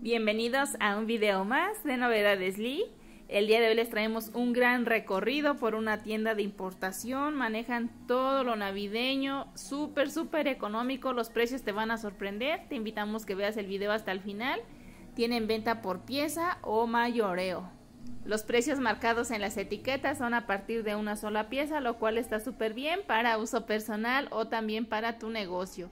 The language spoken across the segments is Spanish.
Bienvenidos a un video más de Novedades Lee. El día de hoy les traemos un gran recorrido por una tienda de importación. Manejan todo lo navideño, súper, súper económico. Los precios te van a sorprender. Te invitamos que veas el video hasta el final. Tienen venta por pieza o mayoreo. Los precios marcados en las etiquetas son a partir de una sola pieza, lo cual está súper bien para uso personal o también para tu negocio.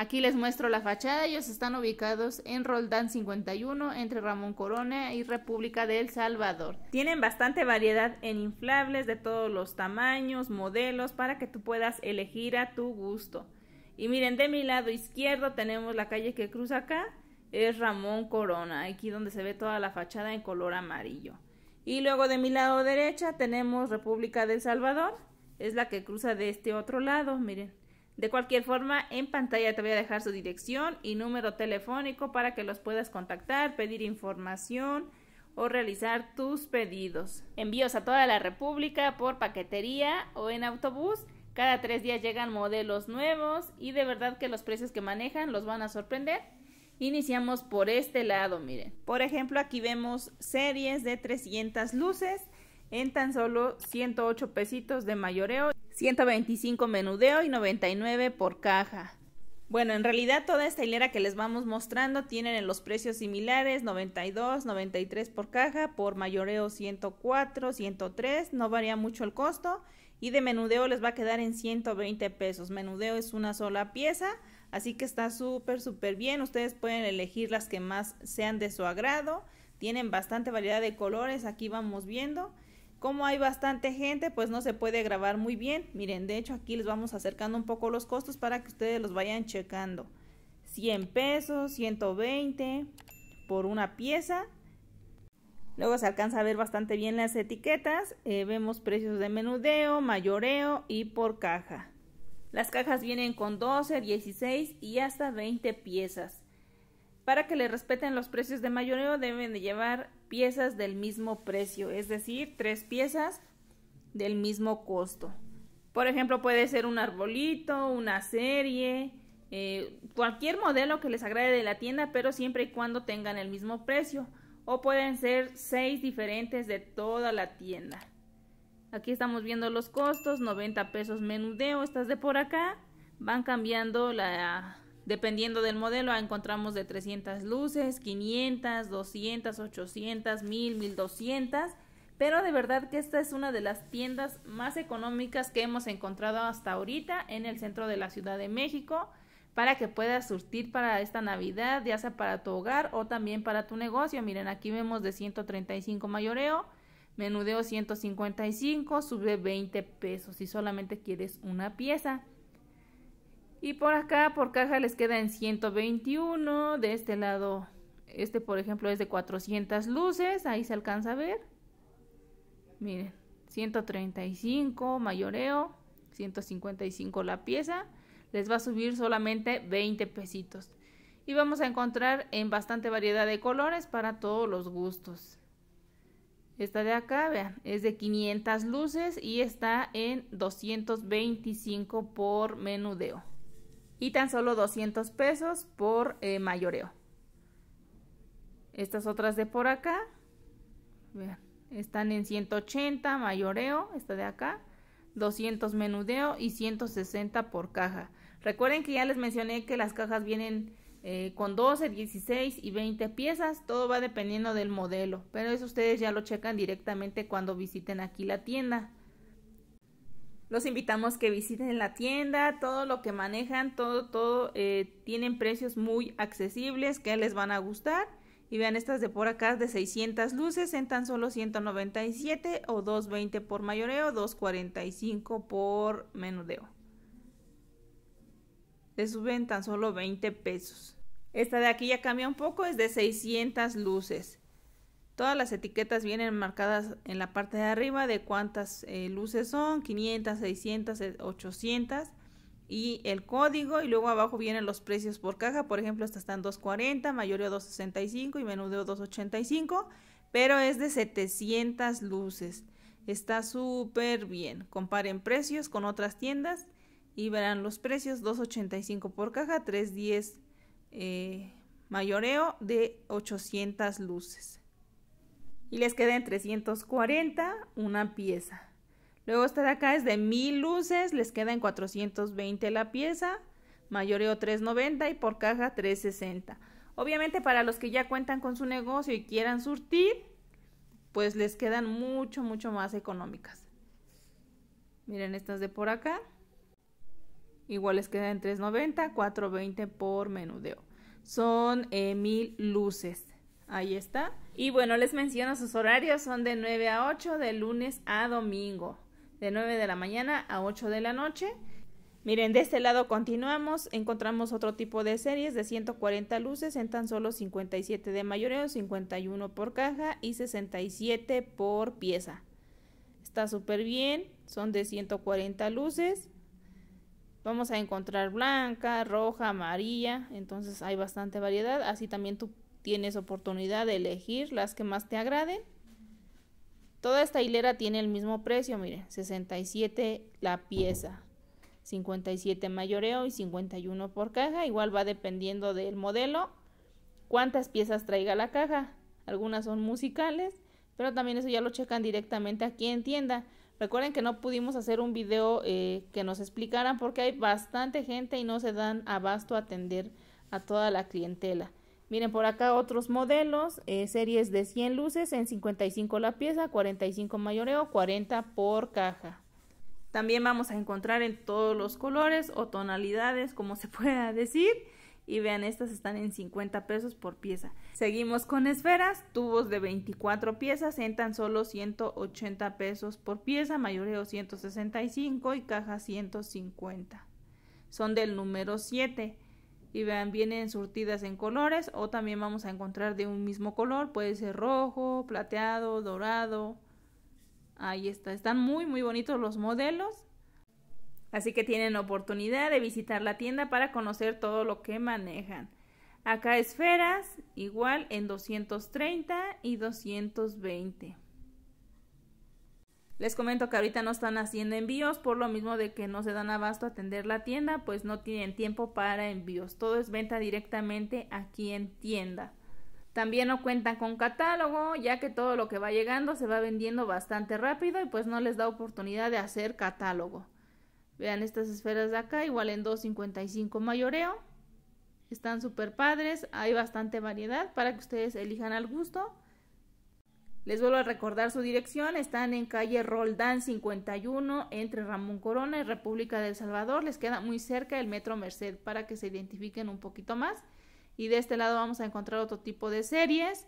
Aquí les muestro la fachada, ellos están ubicados en Roldán 51, entre Ramón Corona y República del Salvador. Tienen bastante variedad en inflables de todos los tamaños, modelos, para que tú puedas elegir a tu gusto. Y miren, de mi lado izquierdo tenemos la calle que cruza acá, es Ramón Corona, aquí donde se ve toda la fachada en color amarillo. Y luego de mi lado derecha tenemos República del Salvador, es la que cruza de este otro lado, miren. De cualquier forma, en pantalla te voy a dejar su dirección y número telefónico para que los puedas contactar, pedir información o realizar tus pedidos. Envíos a toda la República por paquetería o en autobús. Cada tres días llegan modelos nuevos y de verdad que los precios que manejan los van a sorprender. Iniciamos por este lado, miren. Por ejemplo, aquí vemos series de 300 luces en tan solo 108 pesitos de mayoreo. 125 menudeo y 99 por caja. Bueno, en realidad toda esta hilera que les vamos mostrando tienen los precios similares, 92, 93 por caja, por mayoreo 104, 103, no varía mucho el costo y de menudeo les va a quedar en 120 pesos. Menudeo es una sola pieza, así que está súper, súper bien. Ustedes pueden elegir las que más sean de su agrado. Tienen bastante variedad de colores, aquí vamos viendo. Como hay bastante gente, pues no se puede grabar muy bien. Miren, de hecho aquí les vamos acercando un poco los costos para que ustedes los vayan checando. 100 pesos, 120 por una pieza. Luego se alcanza a ver bastante bien las etiquetas. Eh, vemos precios de menudeo, mayoreo y por caja. Las cajas vienen con 12, 16 y hasta 20 piezas. Para que le respeten los precios de mayoreo deben de llevar piezas del mismo precio, es decir, tres piezas del mismo costo. Por ejemplo, puede ser un arbolito, una serie, eh, cualquier modelo que les agrade de la tienda, pero siempre y cuando tengan el mismo precio. O pueden ser seis diferentes de toda la tienda. Aquí estamos viendo los costos, 90 pesos menudeo, estas de por acá. Van cambiando la, Dependiendo del modelo, encontramos de 300 luces, 500, 200, 800, 1000, 1200. Pero de verdad que esta es una de las tiendas más económicas que hemos encontrado hasta ahorita en el centro de la Ciudad de México para que puedas surtir para esta Navidad, ya sea para tu hogar o también para tu negocio. Miren, aquí vemos de 135 mayoreo, menudeo 155, sube 20 pesos si solamente quieres una pieza. Y por acá, por caja, les queda en 121. De este lado, este por ejemplo es de 400 luces. Ahí se alcanza a ver. Miren, 135 mayoreo, 155 la pieza. Les va a subir solamente 20 pesitos. Y vamos a encontrar en bastante variedad de colores para todos los gustos. Esta de acá, vean, es de 500 luces y está en 225 por menudeo y tan solo 200 pesos por eh, mayoreo. Estas otras de por acá, están en 180 mayoreo, esta de acá, 200 menudeo y 160 por caja. Recuerden que ya les mencioné que las cajas vienen eh, con 12, 16 y 20 piezas, todo va dependiendo del modelo, pero eso ustedes ya lo checan directamente cuando visiten aquí la tienda. Los invitamos que visiten la tienda, todo lo que manejan, todo, todo, eh, tienen precios muy accesibles que les van a gustar. Y vean estas de por acá de 600 luces en tan solo 197 o 220 por mayoreo, 245 por menudeo. Le suben tan solo 20 pesos. Esta de aquí ya cambia un poco, es de 600 luces. Todas las etiquetas vienen marcadas en la parte de arriba de cuántas eh, luces son, 500, 600, 800 y el código y luego abajo vienen los precios por caja, por ejemplo, estas están 240, mayoreo 265 y menudeo 285, pero es de 700 luces. Está súper bien. Comparen precios con otras tiendas y verán los precios 285 por caja, 310 eh, mayoreo de 800 luces y les queda en 340 una pieza. Luego esta de acá es de 1000 luces, les queda en 420 la pieza, mayoreo 390 y por caja 360. Obviamente para los que ya cuentan con su negocio y quieran surtir, pues les quedan mucho, mucho más económicas. Miren estas de por acá. Igual les queda en 390, 420 por menudeo. Son 1000 eh, luces. Ahí está. Y bueno, les menciono sus horarios, son de 9 a 8, de lunes a domingo, de 9 de la mañana a 8 de la noche. Miren, de este lado continuamos, encontramos otro tipo de series de 140 luces en tan solo 57 de mayoreo, 51 por caja y 67 por pieza. Está súper bien, son de 140 luces. Vamos a encontrar blanca, roja, amarilla, entonces hay bastante variedad. Así también tú tienes oportunidad de elegir las que más te agraden. Toda esta hilera tiene el mismo precio, miren, 67 la pieza, 57 mayoreo y 51 por caja. Igual va dependiendo del modelo, cuántas piezas traiga la caja. Algunas son musicales, pero también eso ya lo checan directamente aquí en tienda. Recuerden que no pudimos hacer un video eh, que nos explicaran porque hay bastante gente y no se dan abasto a atender a toda la clientela. Miren por acá otros modelos, eh, series de 100 luces en 55 la pieza, 45 mayoreo, 40 por caja. También vamos a encontrar en todos los colores o tonalidades, como se pueda decir. Y vean, estas están en 50 pesos por pieza. Seguimos con esferas, tubos de 24 piezas en tan solo 180 pesos por pieza, mayoreo 165 y caja 150. Son del número 7 y vean, vienen surtidas en colores o también vamos a encontrar de un mismo color, puede ser rojo, plateado, dorado. Ahí está, están muy muy bonitos los modelos. Así que tienen oportunidad de visitar la tienda para conocer todo lo que manejan. Acá esferas igual en 230 y 220. Les comento que ahorita no están haciendo envíos por lo mismo de que no se dan abasto a atender la tienda, pues no tienen tiempo para envíos. Todo es venta directamente aquí en tienda. También no cuentan con catálogo, ya que todo lo que va llegando se va vendiendo bastante rápido y pues no les da oportunidad de hacer catálogo. Vean estas esferas de acá, igual en 2.55 mayoreo. Están súper padres, hay bastante variedad para que ustedes elijan al gusto. Les vuelvo a recordar su dirección, están en calle Roldán 51 entre Ramón Corona y República del Salvador, les queda muy cerca el Metro Merced para que se identifiquen un poquito más. Y de este lado vamos a encontrar otro tipo de series.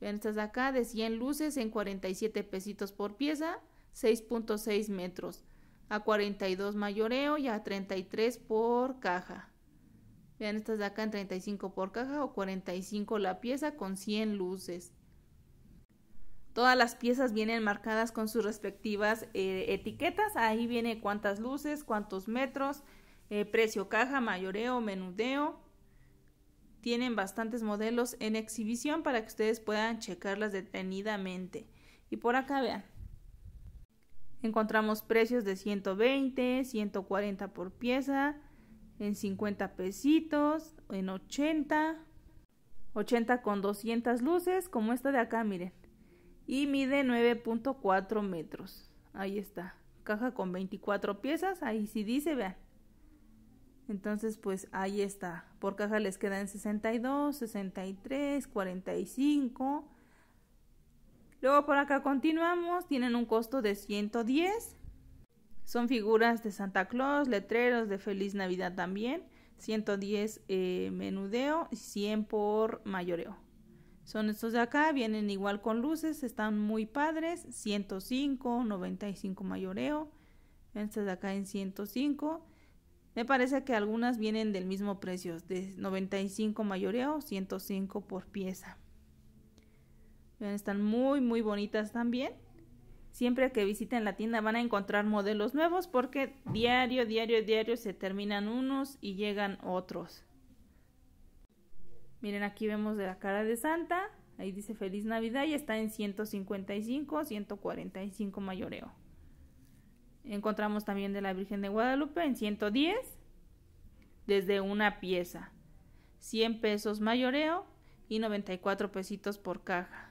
Vean estas de acá, de 100 luces en 47 pesitos por pieza, 6.6 metros, a 42 mayoreo y a 33 por caja. Vean estas de acá en 35 por caja o 45 la pieza con 100 luces. Todas las piezas vienen marcadas con sus respectivas eh, etiquetas. Ahí viene cuántas luces, cuántos metros, eh, precio caja, mayoreo, menudeo. Tienen bastantes modelos en exhibición para que ustedes puedan checarlas detenidamente. Y por acá vean. Encontramos precios de 120, 140 por pieza, en 50 pesitos, en 80, 80 con 200 luces, como esta de acá, miren y mide 9.4 metros. Ahí está. Caja con 24 piezas. Ahí sí dice, vean. Entonces, pues ahí está. Por caja les quedan 62, 63, 45. Luego por acá continuamos. Tienen un costo de 110. Son figuras de Santa Claus, letreros de Feliz Navidad también. 110 eh, menudeo y 100 por mayoreo. Son estos de acá, vienen igual con luces, están muy padres, 105, 95 mayoreo. Estos de acá en 105. Me parece que algunas vienen del mismo precio, de 95 mayoreo, 105 por pieza. están muy muy bonitas también. Siempre que visiten la tienda van a encontrar modelos nuevos porque diario, diario, diario se terminan unos y llegan otros. Miren, aquí vemos de la cara de Santa. Ahí dice Feliz Navidad y está en 155, 145 mayoreo. Encontramos también de la Virgen de Guadalupe en 110 desde una pieza. 100 pesos mayoreo y 94 pesitos por caja.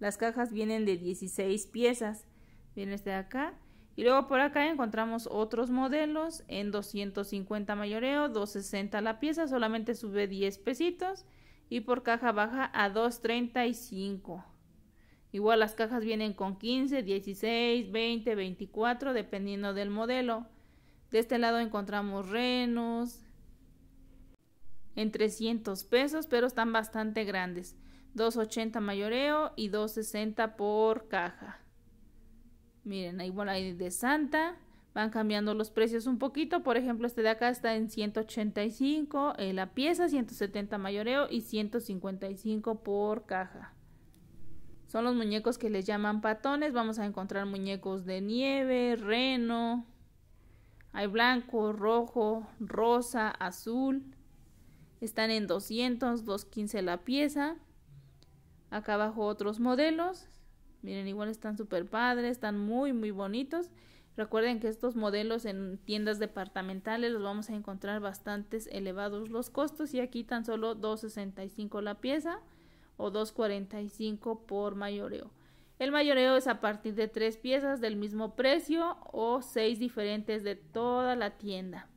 Las cajas vienen de 16 piezas. Viene este de acá y luego por acá encontramos otros modelos en 250 mayoreo, 260 la pieza, solamente sube 10 pesitos y por caja baja a 235. Igual las cajas vienen con 15, 16, 20, 24 dependiendo del modelo. De este lado encontramos renos en 300 pesos, pero están bastante grandes. 280 mayoreo y 260 por caja. Miren, ahí, bueno, de Santa van cambiando los precios un poquito. Por ejemplo, este de acá está en 185 eh, la pieza, 170 mayoreo y 155 por caja. Son los muñecos que les llaman patones. Vamos a encontrar muñecos de nieve, reno. Hay blanco, rojo, rosa, azul. Están en 200, 215 la pieza. Acá abajo otros modelos. Miren, igual están súper padres, están muy, muy bonitos. Recuerden que estos modelos en tiendas departamentales los vamos a encontrar bastante elevados los costos y aquí tan solo 2.65 la pieza o 2.45 por mayoreo. El mayoreo es a partir de tres piezas del mismo precio o seis diferentes de toda la tienda.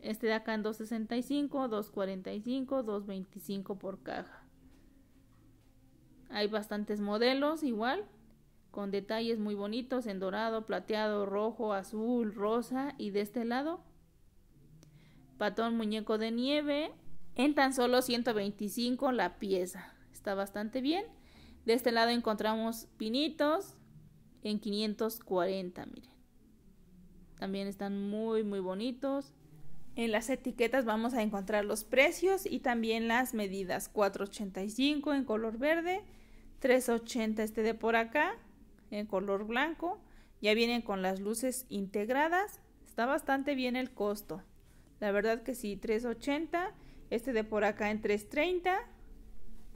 Este de acá en 2.65, 2.45, 2.25 por caja. Hay bastantes modelos igual con detalles muy bonitos en dorado, plateado, rojo, azul, rosa y de este lado patón muñeco de nieve en tan solo 125 la pieza. Está bastante bien. De este lado encontramos pinitos en 540, miren. También están muy muy bonitos. En las etiquetas vamos a encontrar los precios y también las medidas. 485 en color verde, 380 este de por acá, en color blanco. Ya vienen con las luces integradas. Está bastante bien el costo. La verdad que sí, 3.80. Este de por acá en 3.30.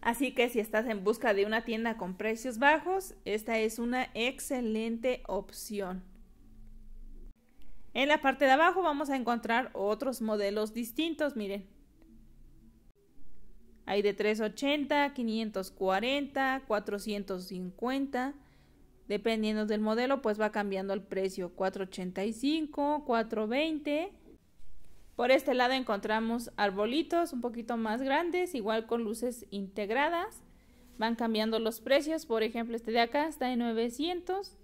Así que si estás en busca de una tienda con precios bajos, esta es una excelente opción. En la parte de abajo vamos a encontrar otros modelos distintos, miren. Hay de 380, 540, 450. Dependiendo del modelo, pues va cambiando el precio. 4.85, 4.20. Por este lado encontramos arbolitos un poquito más grandes, igual con luces integradas. Van cambiando los precios. Por ejemplo, este de acá está de 900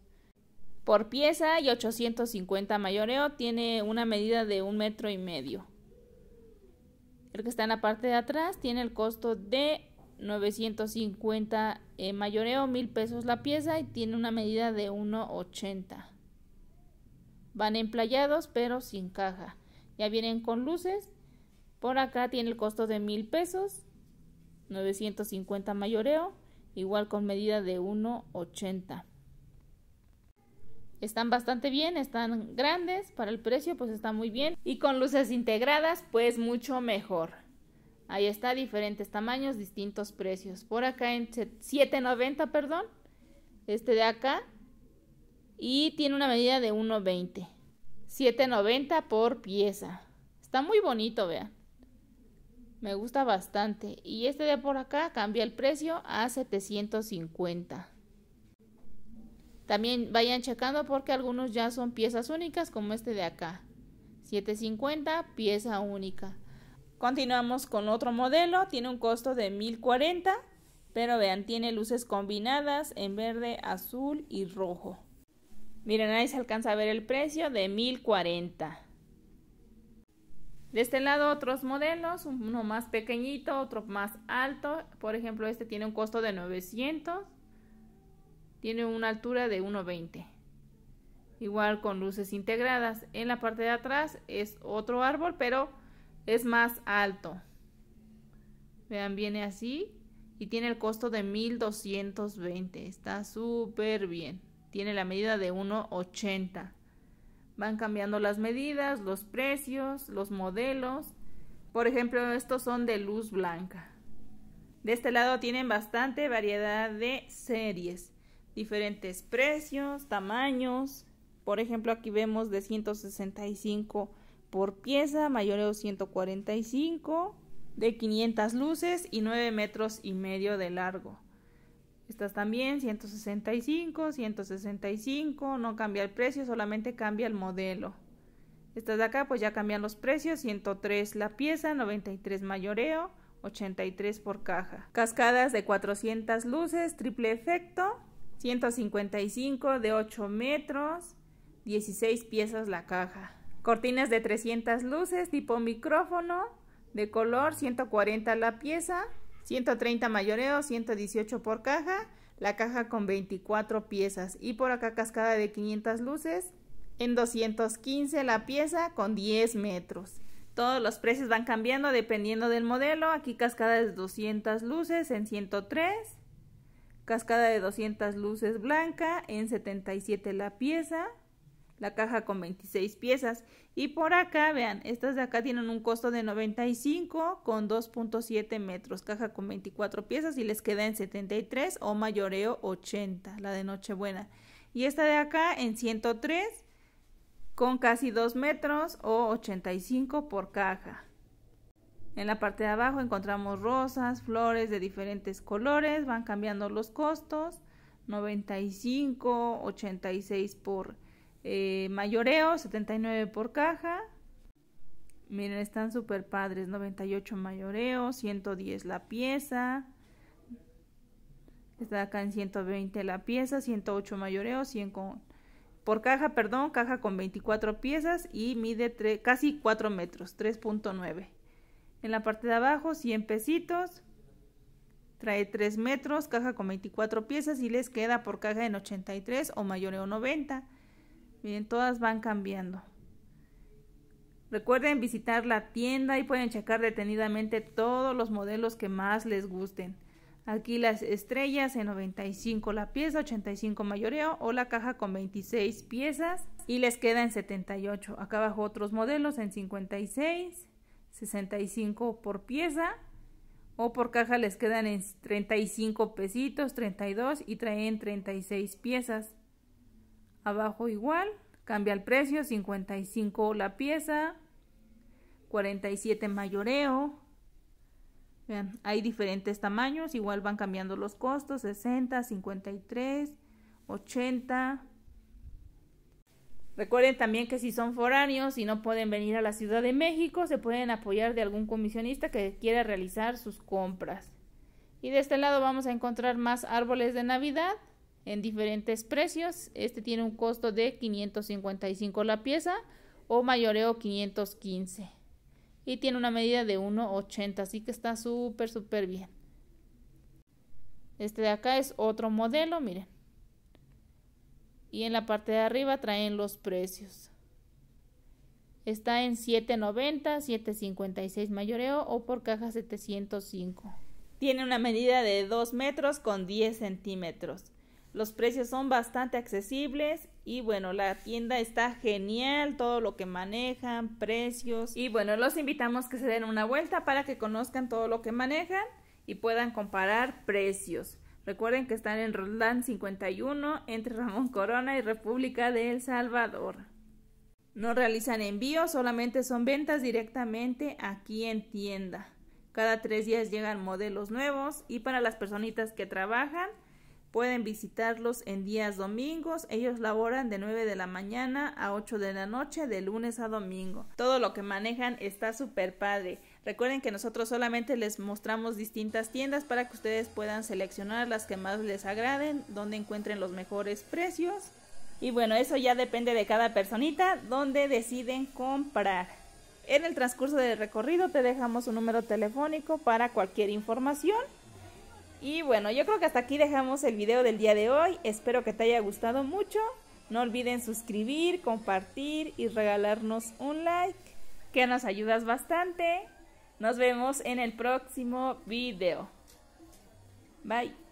por pieza y 850 mayoreo. Tiene una medida de un metro y medio. El que está en la parte de atrás tiene el costo de 950 eh, mayoreo, mil pesos la pieza y tiene una medida de 1,80. Van emplayados pero sin caja. Ya vienen con luces. Por acá tiene el costo de mil pesos, 950 mayoreo, igual con medida de 1,80. Están bastante bien, están grandes para el precio, pues está muy bien. Y con luces integradas, pues mucho mejor. Ahí está, diferentes tamaños, distintos precios. Por acá en 7.90, perdón. Este de acá. Y tiene una medida de 1.20. 7.90 por pieza. Está muy bonito, vean. Me gusta bastante. Y este de por acá cambia el precio a 750. También vayan checando porque algunos ya son piezas únicas como este de acá. 750 pieza única. Continuamos con otro modelo, tiene un costo de 1040, pero vean, tiene luces combinadas en verde, azul y rojo. Miren, ahí se alcanza a ver el precio de 1040. De este lado otros modelos, uno más pequeñito, otro más alto. Por ejemplo, este tiene un costo de 900, tiene una altura de 120 igual con luces integradas. En la parte de atrás es otro árbol, pero es más alto. Vean, viene así y tiene el costo de 1220. Está súper bien. Tiene la medida de 1,80. Van cambiando las medidas, los precios, los modelos. Por ejemplo, estos son de luz blanca. De este lado tienen bastante variedad de series, diferentes precios, tamaños. Por ejemplo, aquí vemos de 165 por pieza, mayoreo 145, de 500 luces y 9 metros y medio de largo. Estas también 165, 165, no cambia el precio, solamente cambia el modelo. Estas de acá pues ya cambian los precios, 103 la pieza, 93 mayoreo, 83 por caja. Cascadas de 400 luces, triple efecto, 155 de 8 metros, 16 piezas la caja. Cortinas de 300 luces tipo micrófono de color, 140 la pieza, 130 mayoreo, 118 por caja, la caja con 24 piezas y por acá cascada de 500 luces en 215 la pieza con 10 metros. Todos los precios van cambiando dependiendo del modelo. Aquí cascada de 200 luces en 103. Cascada de 200 luces blanca en 77 la pieza la caja con 26 piezas. Y por acá, vean, estas de acá tienen un costo de 95 con 2.7 metros, caja con 24 piezas y les queda en 73 o mayoreo 80, la de Nochebuena. Y esta de acá en 103 con casi 2 metros o 85 por caja. En la parte de abajo encontramos rosas, flores de diferentes colores, van cambiando los costos, 95, 86 por eh, mayoreo, 79 por caja. Miren, están súper padres. 98 mayoreo, 110 la pieza. Está acá en 120 la pieza, 108 mayoreo, 100 por caja, perdón, caja con 24 piezas y mide casi 4 metros, 3.9. En la parte de abajo, 100 pesitos. Trae 3 metros, caja con 24 piezas y les queda por caja en 83 o mayoreo 90. Miren, todas van cambiando. Recuerden visitar la tienda y pueden checar detenidamente todos los modelos que más les gusten. Aquí las estrellas en 95 la pieza, 85 mayoreo o la caja con 26 piezas y les queda en 78. Acá abajo otros modelos en 56, 65 por pieza o por caja les quedan en 35 pesitos, 32 y traen 36 piezas abajo igual, cambia el precio, 55 la pieza, 47 mayoreo. Vean, hay diferentes tamaños, igual van cambiando los costos, 60, 53, 80. Recuerden también que si son foráneos y no pueden venir a la Ciudad de México, se pueden apoyar de algún comisionista que quiera realizar sus compras. Y de este lado vamos a encontrar más árboles de Navidad en diferentes precios. Este tiene un costo de 555 la pieza o mayoreo 515. Y tiene una medida de 1,80, así que está súper, súper bien. Este de acá es otro modelo, miren. Y en la parte de arriba traen los precios. Está en 7.90, 7.56 mayoreo o por caja 705. Tiene una medida de 2 metros con 10 centímetros. Los precios son bastante accesibles y bueno, la tienda está genial, todo lo que manejan, precios. Y bueno, los invitamos que se den una vuelta para que conozcan todo lo que manejan y puedan comparar precios. Recuerden que están en Roland 51 entre Ramón Corona y República de El Salvador. No realizan envíos, solamente son ventas directamente aquí en tienda. Cada tres días llegan modelos nuevos y para las personitas que trabajan, Pueden visitarlos en días domingos. Ellos laboran de 9 de la mañana a 8 de la noche, de lunes a domingo. Todo lo que manejan está súper padre. Recuerden que nosotros solamente les mostramos distintas tiendas para que ustedes puedan seleccionar las que más les agraden, donde encuentren los mejores precios. Y bueno, eso ya depende de cada personita, donde deciden comprar. En el transcurso del recorrido te dejamos un número telefónico para cualquier información. Y bueno, yo creo que hasta aquí dejamos el video del día de hoy. Espero que te haya gustado mucho. No olviden suscribir, compartir y regalarnos un like, que nos ayudas bastante. Nos vemos en el próximo video. Bye.